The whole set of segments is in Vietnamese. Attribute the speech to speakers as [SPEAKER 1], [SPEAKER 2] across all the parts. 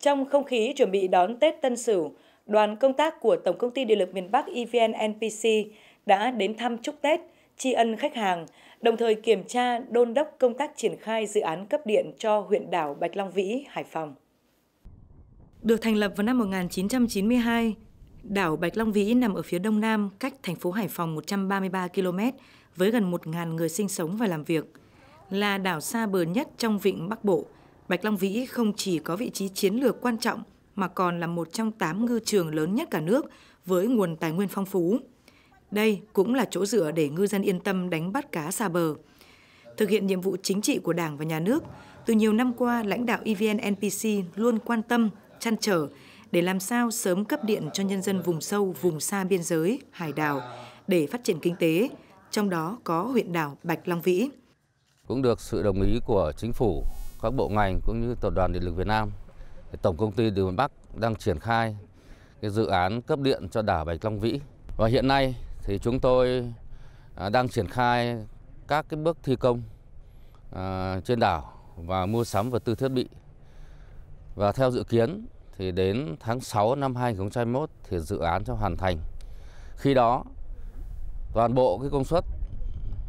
[SPEAKER 1] Trong không khí chuẩn bị đón Tết Tân Sửu, đoàn công tác của Tổng công ty Điện lực miền Bắc EVN NPC đã đến thăm chúc Tết, tri ân khách hàng, đồng thời kiểm tra đôn đốc công tác triển khai dự án cấp điện cho huyện đảo Bạch Long Vĩ, Hải Phòng. Được thành lập vào năm 1992, đảo Bạch Long Vĩ nằm ở phía đông nam cách thành phố Hải Phòng 133 km với gần 1.000 người sinh sống và làm việc. Là đảo xa bờ nhất trong vịnh Bắc Bộ – Bạch Long Vĩ không chỉ có vị trí chiến lược quan trọng mà còn là một trong 8 ngư trường lớn nhất cả nước với nguồn tài nguyên phong phú. Đây cũng là chỗ dựa để ngư dân yên tâm đánh bắt cá xa bờ. Thực hiện nhiệm vụ chính trị của Đảng và Nhà nước, từ nhiều năm qua, lãnh đạo EVN NPC luôn quan tâm, chăn trở để làm sao sớm cấp điện cho nhân dân vùng sâu, vùng xa biên giới, hải đảo để phát triển kinh tế, trong đó có huyện đảo Bạch Long Vĩ.
[SPEAKER 2] Cũng được sự đồng ý của chính phủ các bộ ngành cũng như Tập đoàn Điện lực Việt Nam, Tổng công ty Đường miền Bắc đang triển khai cái dự án cấp điện cho đảo Bạch Long Vĩ. Và hiện nay thì chúng tôi à, đang triển khai các cái bước thi công à, trên đảo và mua sắm vật tư thiết bị. Và theo dự kiến thì đến tháng 6 năm 2021 thì dự án sẽ hoàn thành. Khi đó toàn bộ cái công suất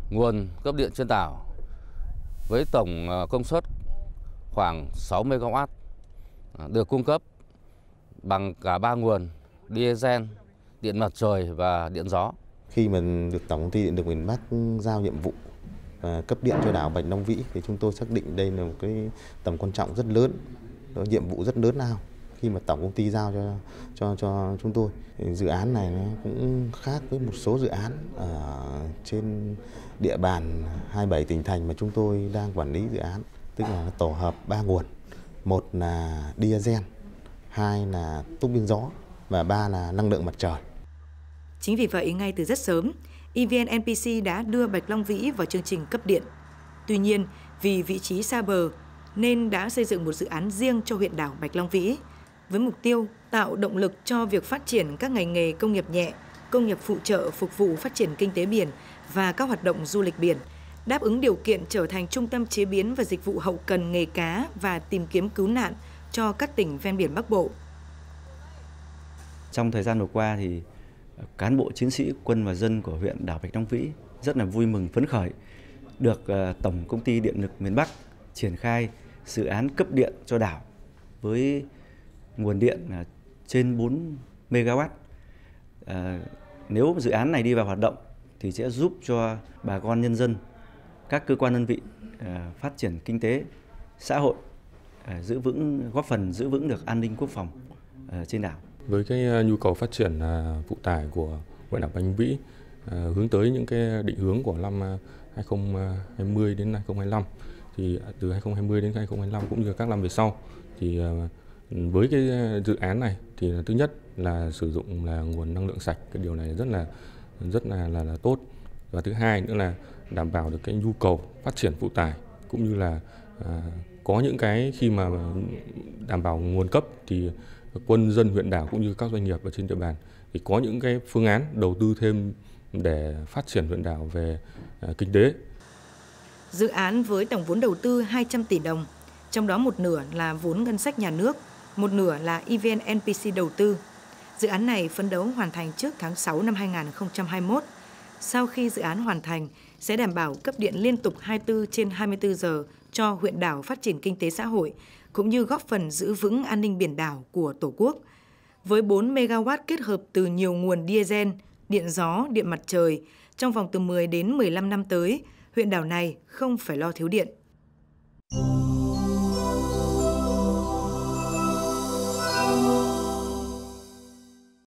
[SPEAKER 2] nguồn cấp điện trên đảo với tổng à, công suất khoảng 6 MW à, được cung cấp bằng cả ba nguồn diesel,
[SPEAKER 3] điện mặt trời và điện gió. Khi mình được Tổng công ty Điện lực miền Bắc giao nhiệm vụ và cấp điện cho đảo Bạch Long Vĩ thì chúng tôi xác định đây là một cái tầm quan trọng rất lớn, đó nhiệm vụ rất lớn nào khi mà tổng công ty giao cho cho cho chúng tôi thì dự án này nó cũng khác với một số dự án ở trên địa bàn 27 tỉnh thành mà chúng tôi đang quản lý dự án tức là nó tổ hợp ba nguồn một là diesel hai là túc biên gió và ba là năng lượng mặt trời
[SPEAKER 1] chính vì vậy ngay từ rất sớm EVN NPC đã đưa Bạch Long Vĩ vào chương trình cấp điện tuy nhiên vì vị trí xa bờ nên đã xây dựng một dự án riêng cho huyện đảo Bạch Long Vĩ với mục tiêu tạo động lực cho việc phát triển các ngành nghề công nghiệp nhẹ, công nghiệp phụ trợ phục vụ phát triển kinh tế biển và các hoạt động du lịch biển – đáp ứng điều kiện trở thành trung tâm chế biến và dịch vụ hậu cần nghề cá và tìm kiếm cứu nạn cho các tỉnh ven biển Bắc Bộ.
[SPEAKER 4] Trong thời gian vừa qua thì cán bộ chiến sĩ quân và dân của huyện đảo Bạch Long Vĩ rất là vui mừng phấn khởi được ờ, Tổng Công ty Điện lực miền Bắc triển khai dự án cấp điện cho đảo với nguồn điện ờ, trên 4 MW. Ờ, nếu dự án này đi vào hoạt động thì sẽ giúp cho bà con nhân dân các cơ quan đơn vị à, phát triển kinh tế, xã hội à, giữ vững góp phần giữ vững được an ninh quốc phòng à, trên đảo.
[SPEAKER 5] Với cái nhu cầu phát triển phụ tải của huyện đảo Bánh Vĩ hướng tới những cái định hướng của năm 2020 đến 2025 thì từ 2020 đến 2025 cũng như các năm về sau thì với cái dự án này thì thứ nhất là sử dụng là nguồn năng lượng sạch cái điều này rất là rất là là, là tốt và thứ hai nữa là đảm bảo được cái nhu cầu phát triển phụ tải cũng như là à, có những cái khi mà đảm bảo nguồn cấp thì quân dân huyện đảo cũng như các doanh nghiệp ở trên địa bàn thì có những cái phương án đầu tư thêm để phát triển huyện đảo về à, kinh tế.
[SPEAKER 1] Dự án với tổng vốn đầu tư 200 tỷ đồng, trong đó một nửa là vốn ngân sách nhà nước, một nửa là EVN NPC đầu tư. Dự án này phấn đấu hoàn thành trước tháng 6 năm 2021 sau khi dự án hoàn thành sẽ đảm bảo cấp điện liên tục 24 trên 24 giờ cho huyện đảo phát triển kinh tế xã hội, cũng như góp phần giữ vững an ninh biển đảo của Tổ quốc. Với 4 MW kết hợp từ nhiều nguồn diesel, điện gió, điện mặt trời, trong vòng từ 10 đến 15 năm tới, huyện đảo này không phải lo thiếu điện.